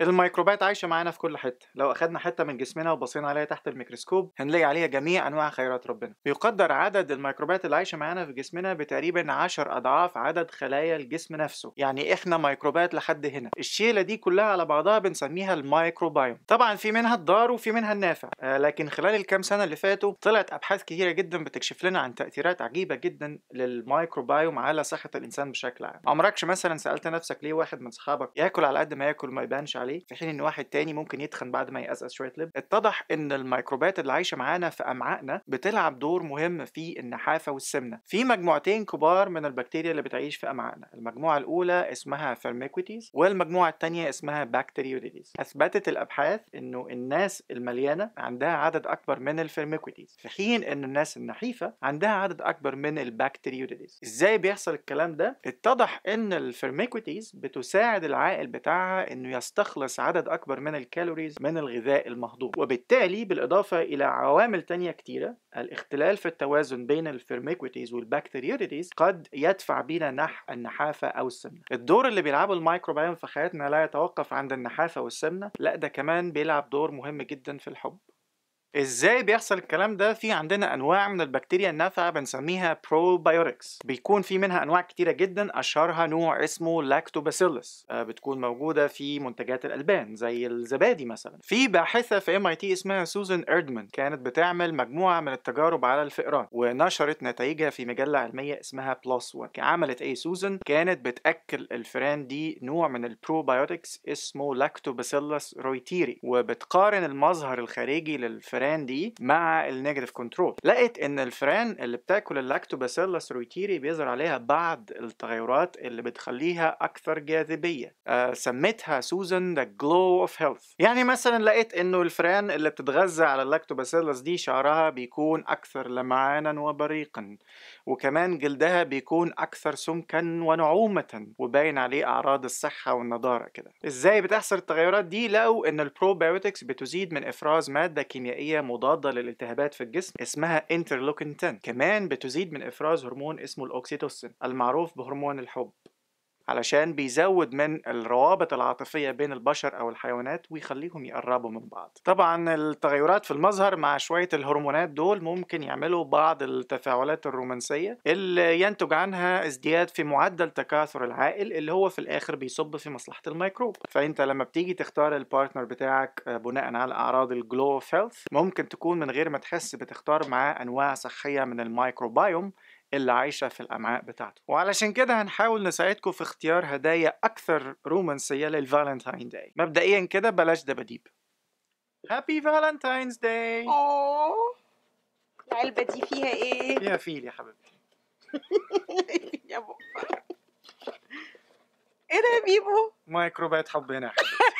الميكروبات عايشة معانا في كل حتة لو أخدنا حتة من جسمنا وبصينا عليها تحت الميكروسكوب هنلاقي عليها جميع أنواع خيرات ربنا بيقدر عدد الميكروبات اللي عايشة معانا في جسمنا بتقريبا 10 أضعاف عدد خلايا الجسم نفسه يعني إحنا ميكروبات لحد هنا الشيلة دي كلها على بعضها بنسميها الميكروبيوم طبعا في منها الضار وفي منها النافع آه لكن خلال الكام سنة اللي فاتوا طلعت أبحاث كتيرة جدا بتكشف لنا عن تأثيرات عجيبة جدا للميكروبيوم على صحة الإنسان بشكل عام عمركش مثلا سألت نفسك ليه واحد من صحابك ياكل على قد ما ياكل ما يبانش عليه عليه في حين ان واحد تاني ممكن يتخن بعد ما يقزقز شويه لب اتضح ان الميكروبات اللي عايشه معانا في امعائنا بتلعب دور مهم في النحافه والسمنه في مجموعتين كبار من البكتيريا اللي بتعيش في امعائنا المجموعه الاولى اسمها فيرميكوتيز والمجموعه الثانيه اسمها بكتيريوليتيز اثبتت الابحاث انه الناس المليانه عندها عدد اكبر من الفيرميكوتيز في حين ان الناس النحيفه عندها عدد اكبر من البكتيريوليتيز ازاي بيحصل الكلام ده اتضح ان الفيرميكوتيز بتساعد العائل بتاعها انه يستخلص يستخلص عدد أكبر من الكالوريز من الغذاء المهضوم وبالتالي بالإضافة إلى عوامل تانية كتيرة الاختلال في التوازن بين الفيرميكويتيز والبكتيريوريتيز قد يدفع بينا نحو النحافة أو السمنة الدور اللي بيلعبه الميكروبيوم في حياتنا لا يتوقف عند النحافة والسمنة لا ده كمان بيلعب دور مهم جدا في الحب ازاي بيحصل الكلام ده في عندنا انواع من البكتيريا النافعه بنسميها بروبايوركس بيكون في منها انواع كتيره جدا اشهرها نوع اسمه لاكتوباسيلس آه، بتكون موجوده في منتجات الالبان زي الزبادي مثلا في باحثه في ام اي تي اسمها سوزان اردمان كانت بتعمل مجموعه من التجارب على الفئران ونشرت نتائجها في مجله علميه اسمها بلس 1 عملت ايه سوزان كانت بتاكل الفئران دي نوع من البروبايوتكس اسمه لاكتوباسيلس رويتيري وبتقارن المظهر الخارجي للفئران الفران دي مع النيجاتيف كنترول لقيت ان الفران اللي بتاكل اللاكتوباسيلس رويتيري بيظهر عليها بعض التغيرات اللي بتخليها اكثر جاذبيه آه سميتها سوزان ذا جلو اوف هيلث يعني مثلا لقيت انه الفران اللي بتتغذى على اللاكتوباسيلس دي شعرها بيكون اكثر لمعانا وبريقا وكمان جلدها بيكون اكثر سمكا ونعومه وباين عليه اعراض الصحه والنضاره كده ازاي بتحصل التغيرات دي لو ان البروبيوتكس بتزيد من افراز ماده كيميائيه هي مضاده للالتهابات في الجسم اسمها انترلوكين 10 كمان بتزيد من افراز هرمون اسمه الاوكسيتوسين المعروف بهرمون الحب علشان بيزود من الروابط العاطفية بين البشر أو الحيوانات ويخليهم يقربوا من بعض طبعا التغيرات في المظهر مع شوية الهرمونات دول ممكن يعملوا بعض التفاعلات الرومانسية اللي ينتج عنها ازدياد في معدل تكاثر العائل اللي هو في الآخر بيصب في مصلحة الميكروب فأنت لما بتيجي تختار البارتنر بتاعك آه، بناء على أعراض الجلو اوف هيلث ممكن تكون من غير ما تحس بتختار معاه أنواع صحية من الميكروبايوم اللي عايشة في الأمعاء بتاعته وعلشان كده هنحاول نساعدكم في اختيار هدايا أكثر رومانسية للفالنتاين داي مبدئيا كده بلاش دباديب هابي فالنتاينز داي العلبة دي فيها ايه؟ فيها فيل يا حبيبتي يا بابا ايه ده يا بيبو؟ ميكروبات حبنا يا حبيبتي